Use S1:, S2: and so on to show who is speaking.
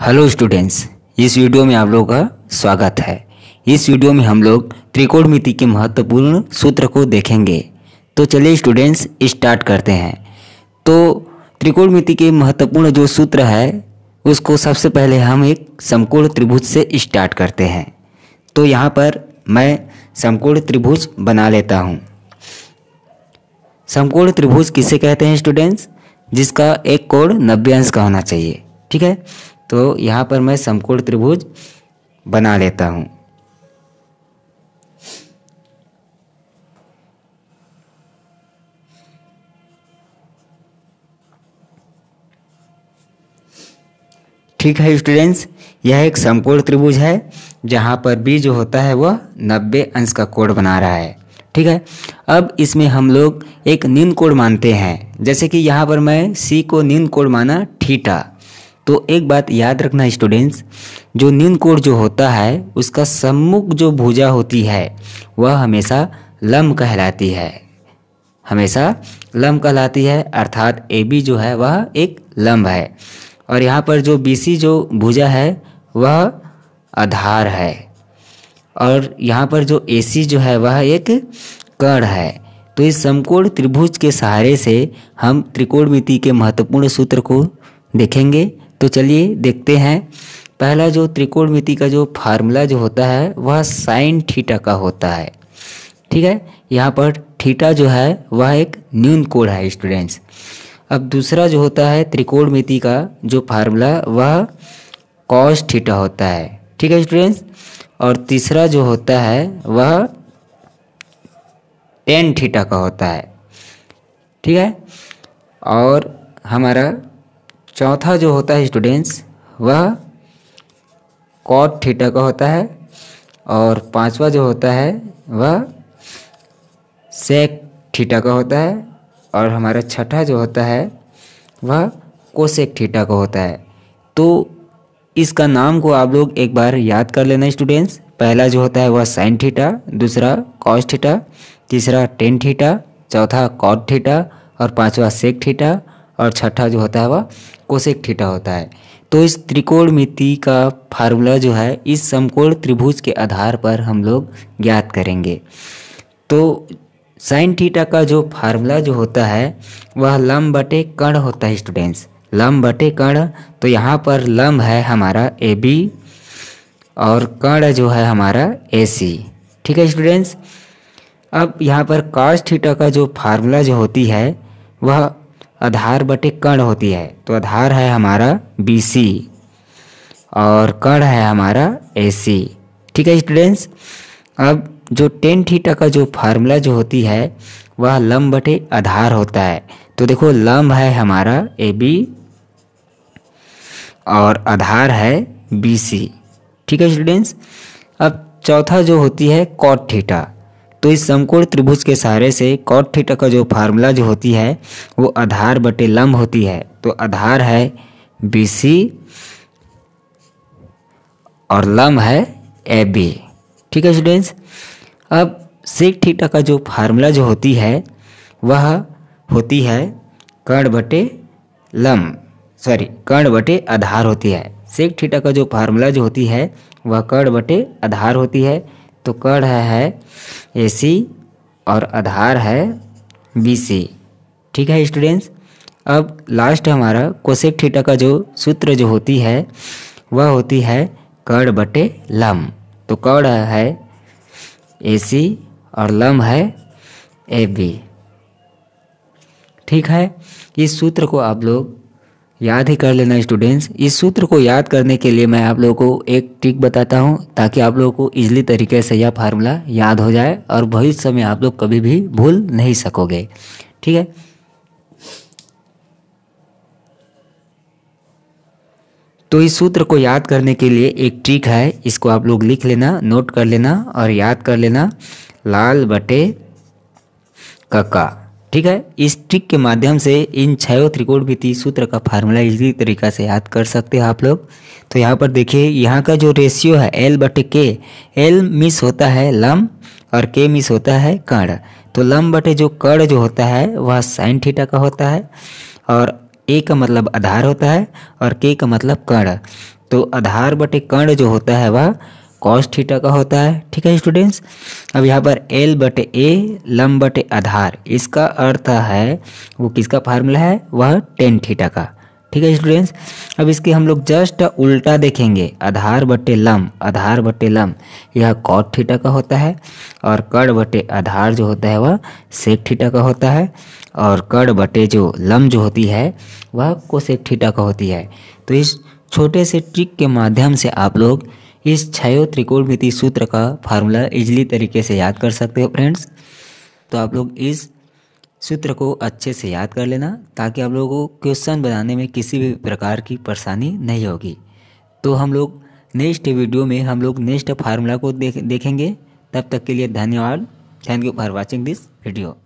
S1: hello students इस video में आप लोगों का स्वागत है इस वीडियो में हम लोग त्रिकोणमिति के महत्वपूर्ण सूत्र को देखेंगे तो चलिए स्टूडेंट्स स्टार्ट करते हैं तो त्रिकोणमिति के महत्वपूर्ण जो सूत्र है उसको सबसे पहले हम एक समकोण त्रिभुज से स्टार्ट करते हैं तो यहाँ पर मैं समकोण त्रिभुज बना लेता हूँ समकोण त्रिभुज किसे कहते हैं स्टूडेंट्स जिसका एक कोण नब्बे अंश का होना चाहिए ठीक है तो यहाँ पर मैं समकोण त्रिभुज बना लेता हूँ ठीक है स्टूडेंट्स यह एक समकोण त्रिभुज है जहाँ पर भी जो होता है वह 90 अंश का कोण बना रहा है ठीक है अब इसमें हम लोग एक निम्न कोण मानते हैं जैसे कि यहाँ पर मैं सी को निम्न कोण माना ठीटा तो एक बात याद रखना स्टूडेंट्स जो निम्न कोण जो होता है उसका सम्मुख जो भुजा होती है वह हमेशा लम्ब कहलाती है हमेशा लम्ब कहलाती है अर्थात ए बी जो है वह एक लम्ब है और यहाँ पर जो बी सी जो भुजा है वह आधार है और यहाँ पर जो ए सी जो है वह एक कण है तो इस समकोण त्रिभुज के सहारे से हम त्रिकोणमिति के महत्वपूर्ण सूत्र को देखेंगे तो चलिए देखते हैं पहला जो त्रिकोणमिति का जो फार्मूला जो होता है वह साइन थीटा का होता है ठीक है यहाँ पर थीटा जो है वह एक न्यून कोण है स्टूडेंट्स अब दूसरा जो होता है त्रिकोणमिति का जो फार्मूला वह कॉस थीटा होता है ठीक है स्टूडेंट्स और तीसरा जो होता है वह टेन थीटा का होता है ठीक है और हमारा चौथा जो होता है स्टूडेंट्स वह कॉट थीटा का होता है और पांचवा जो होता है वह सेक थीटा का होता है और हमारा छठा जो होता है वह कोसेक थीटा का होता है तो इसका नाम को आप लोग एक बार याद कर लेना स्टूडेंट्स पहला जो होता है वह साइन थीटा दूसरा कॉस थीटा तीसरा टेन थीटा चौथा कॉट थीटा और पांचवा सेक थीटा और छठा जो होता है वह कोशेक ठीठा होता है तो इस त्रिकोण मिति का फार्मूला जो है इस समकोण त्रिभुज के आधार पर हम लोग ज्ञात करेंगे तो साइन थीटा का जो फार्मूला जो होता है वह लम्ब बटे कण होता है स्टूडेंट्स लम्ब बटे कण तो यहाँ पर लम्ब है हमारा ए बी और कण जो है हमारा ए सी ठीक है स्टूडेंट्स अब यहाँ पर कास्ट थीटा का जो फार्मूला जो होती है वह आधार बटे कण होती है तो आधार है हमारा बी सी और कण है हमारा ए सी ठीक है स्टूडेंट्स अब जो टेन थीटा का जो फार्मूला जो होती है वह लम्ब बटे आधार होता है तो देखो लम्ब है हमारा ए बी और आधार है बी सी ठीक है स्टूडेंट्स अब चौथा जो होती है कॉट थीटा तो इस समकोण त्रिभुज के सहारे से कॉट थीटा का जो फार्मूला जो होती है वो आधार बटे लम्ब होती है तो आधार है बी सी और लम्ब है ए बी ठीक है स्टूडेंट्स अब सेक थीटा का जो फार्मूला जो होती है वह होती है कर्ण बटे लंब सॉरी कर्ण बटे आधार होती है सेक थीटा का जो फार्मूला जो होती है वह कर्ण बटे आधार होती है तो रहा है ए सी और आधार है बी सी ठीक है स्टूडेंट्स अब लास्ट हमारा कोसेक थीटा का जो सूत्र जो होती है वह होती है कर्ण बटे लम तो कर्ण है ए सी और लम है ए बी ठीक है इस सूत्र को आप लोग याद ही कर लेना स्टूडेंट्स इस सूत्र को याद करने के लिए मैं आप लोगों को एक ट्रिक बताता हूँ ताकि आप लोगों को इजली तरीके से यह फार्मूला याद हो जाए और भविष्य में आप लोग कभी भी भूल नहीं सकोगे ठीक है तो इस सूत्र को याद करने के लिए एक ट्रिक है इसको आप लोग लिख लेना नोट कर लेना और याद कर लेना लाल बटे कका ठीक है इस ट्रिक के माध्यम से इन छयों त्रिकोणमिति सूत्र का फार्मूला इसी तरीका से याद कर सकते हैं आप लोग तो यहाँ पर देखिए यहाँ का जो रेशियो है एल बटे के एल मिस होता है लम और के मिस होता है कर्ण तो लम बटे जो कर्ण जो होता है वह साइन थीटा का होता है और ए का मतलब आधार होता है और के का मतलब कर्ण तो आधार बटे कर्ण जो होता है वह कॉस थीटा का होता है ठीक है स्टूडेंट्स अब यहाँ पर एल बटे ए लम बटे आधार इसका अर्थ है वो किसका फार्मूला है वह टेन थीटा का ठीक है स्टूडेंट्स अब इसके हम लोग जस्ट उल्टा देखेंगे आधार बटे लम आधार बटे लम यह कॉट थीटा का होता है और कड़ बटे आधार जो होता है वह सेक थीटा का होता है और कड़ बटे जो लम जो होती है वह कोसेक थीटा का होती है तो इस छोटे से ट्रिक के माध्यम से आप लोग इस छयो त्रिकोणमिति सूत्र का फार्मूला इजली तरीके से याद कर सकते हो फ्रेंड्स तो आप लोग इस सूत्र को अच्छे से याद कर लेना ताकि आप लोगों को क्वेश्चन बनाने में किसी भी प्रकार की परेशानी नहीं होगी तो हम लोग नेक्स्ट वीडियो में हम लोग नेक्स्ट फार्मूला को देख देखेंगे तब तक के लिए धन्यवाद thank you for watching this video